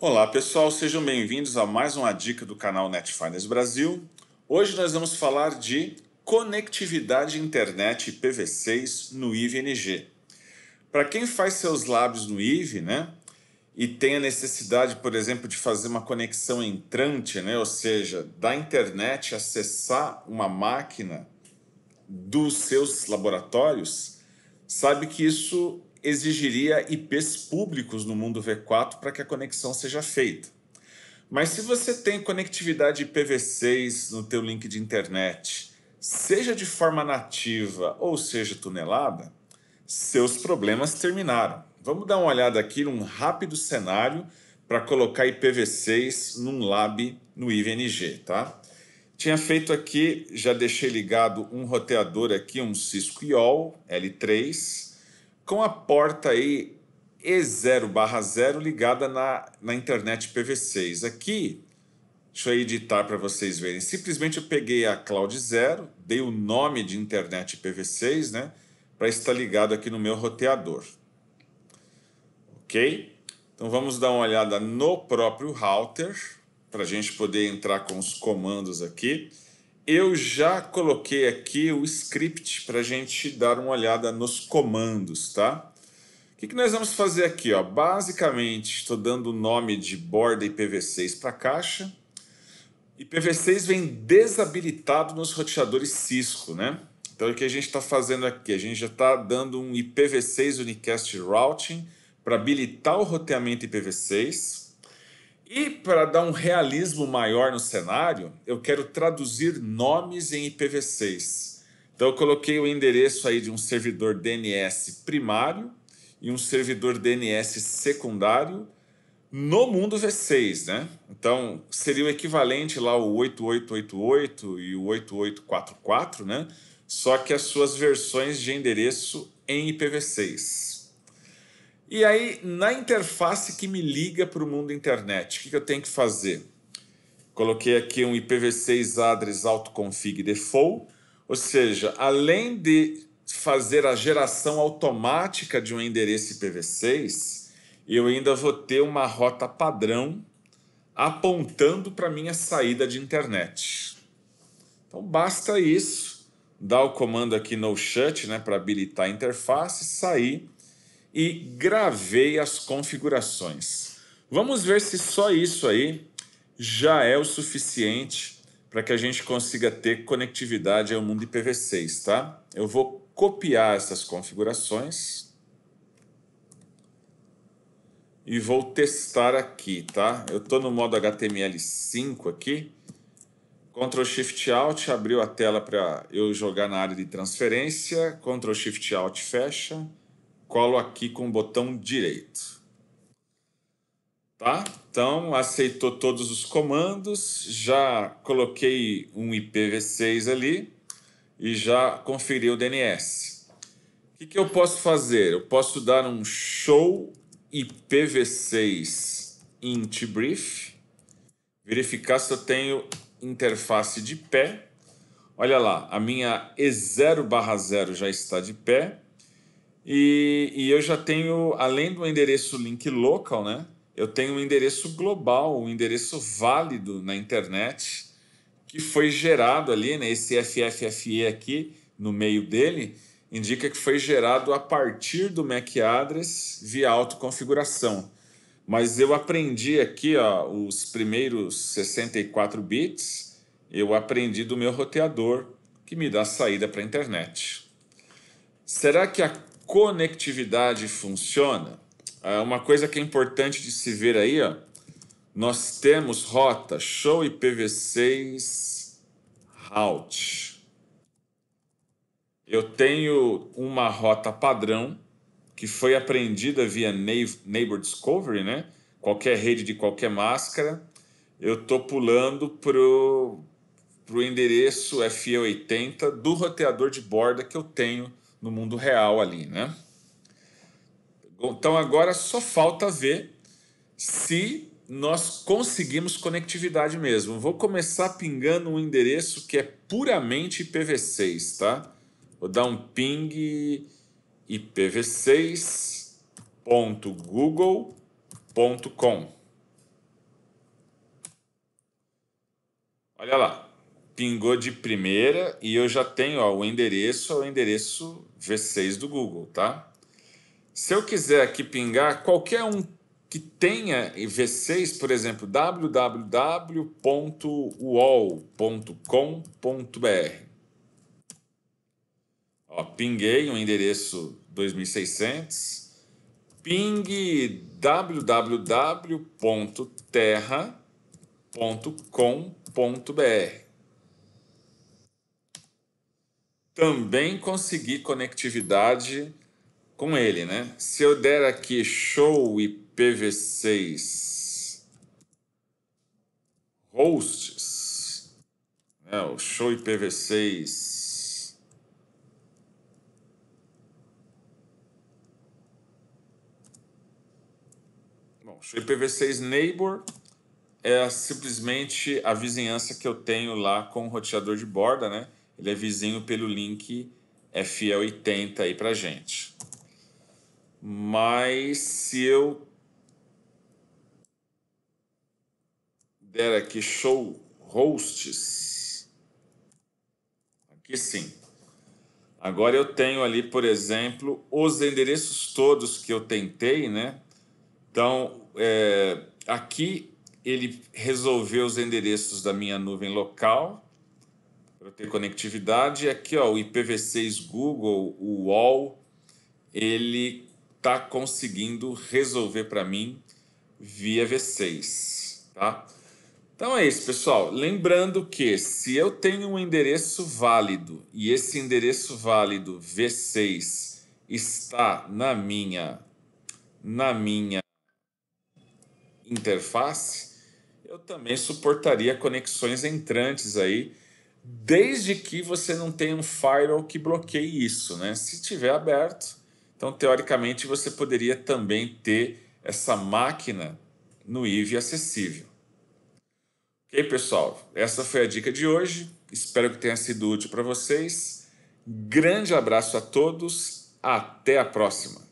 Olá pessoal, sejam bem-vindos a mais uma dica do canal NetFinance Brasil. Hoje nós vamos falar de conectividade internet IPv6 no IVNG. Para quem faz seus lábios no IV, né, e tem a necessidade, por exemplo, de fazer uma conexão entrante, né, ou seja, da internet acessar uma máquina dos seus laboratórios, sabe que isso exigiria IPs públicos no mundo V4 para que a conexão seja feita. Mas se você tem conectividade IPv6 no teu link de internet, seja de forma nativa ou seja tunelada, seus problemas terminaram. Vamos dar uma olhada aqui num rápido cenário para colocar IPv6 num lab no IVNG, tá? Tinha feito aqui, já deixei ligado um roteador aqui, um Cisco IOL L3, com a porta aí E0/0 ligada na, na internet PV6. Aqui, deixa eu editar para vocês verem. Simplesmente eu peguei a Cloud 0, dei o nome de internet PV6, né, para estar ligado aqui no meu roteador. OK? Então vamos dar uma olhada no próprio router para a gente poder entrar com os comandos aqui eu já coloquei aqui o script para a gente dar uma olhada nos comandos, tá? O que, que nós vamos fazer aqui? Ó? Basicamente, estou dando o nome de borda IPv6 para a caixa. IPv6 vem desabilitado nos roteadores Cisco, né? Então, o que a gente está fazendo aqui? A gente já está dando um IPv6 Unicast Routing para habilitar o roteamento IPv6 e para dar um realismo maior no cenário, eu quero traduzir nomes em IPv6. Então eu coloquei o endereço aí de um servidor DNS primário e um servidor DNS secundário no mundo V6, né? Então seria o equivalente lá o 8888 e o 8844, né? Só que as suas versões de endereço em IPv6. E aí, na interface que me liga para o mundo internet, o que, que eu tenho que fazer? Coloquei aqui um IPv6 address autoconfig default, ou seja, além de fazer a geração automática de um endereço IPv6, eu ainda vou ter uma rota padrão apontando para minha saída de internet. Então basta isso, dar o comando aqui no shut, né, para habilitar a interface, sair e gravei as configurações. Vamos ver se só isso aí já é o suficiente para que a gente consiga ter conectividade ao mundo IPv6, tá? Eu vou copiar essas configurações e vou testar aqui, tá? Eu estou no modo HTML5 aqui. Ctrl Shift Alt abriu a tela para eu jogar na área de transferência. Ctrl Shift Alt fecha colo aqui com o botão direito. Tá? Então, aceitou todos os comandos, já coloquei um IPv6 ali e já conferi o DNS. O que, que eu posso fazer? Eu posso dar um show IPv6 int brief, verificar se eu tenho interface de pé. Olha lá, a minha E0 barra 0 já está de pé e, e, eu já tenho, além do endereço link local, né? Eu tenho um endereço global, um endereço válido na internet que foi gerado ali, né? Esse FFFE aqui no meio dele indica que foi gerado a partir do MAC address via autoconfiguração. Mas eu aprendi aqui, ó, os primeiros 64 bits, eu aprendi do meu roteador que me dá saída para a internet. Será que a conectividade funciona, é uma coisa que é importante de se ver aí, ó, nós temos rota show IPv6 route. Eu tenho uma rota padrão que foi aprendida via Neighbor Discovery, né? Qualquer rede de qualquer máscara. Eu tô pulando pro pro endereço FE80 do roteador de borda que eu tenho no mundo real ali, né? Então agora só falta ver se nós conseguimos conectividade mesmo. Vou começar pingando um endereço que é puramente IPv6, tá? Vou dar um ping ipv6.google.com. Olha lá pingou de primeira e eu já tenho ó, o endereço, é o endereço V6 do Google, tá? Se eu quiser aqui pingar qualquer um que tenha V6, por exemplo, www.uol.com.br. pinguei o um endereço 2600. Pingue www.terra.com.br também conseguir conectividade com ele, né? Se eu der aqui show IPv6 hosts, né? o show IPv6 Bom, show IPv6 neighbor é simplesmente a vizinhança que eu tenho lá com o roteador de borda, né? Ele é vizinho pelo link FL80 aí pra gente. Mas se eu der aqui show hosts, aqui sim. Agora eu tenho ali, por exemplo, os endereços todos que eu tentei, né? Então, é, aqui ele resolveu os endereços da minha nuvem local para ter conectividade. Aqui, ó, o IPv6 Google, o UOL, ele tá conseguindo resolver para mim via V6, tá? Então é isso, pessoal. Lembrando que se eu tenho um endereço válido e esse endereço válido V6 está na minha na minha interface, eu também suportaria conexões entrantes aí desde que você não tenha um firewall que bloqueie isso, né? Se tiver aberto, então teoricamente você poderia também ter essa máquina no IVE acessível. Ok, pessoal? Essa foi a dica de hoje. Espero que tenha sido útil para vocês. Grande abraço a todos. Até a próxima.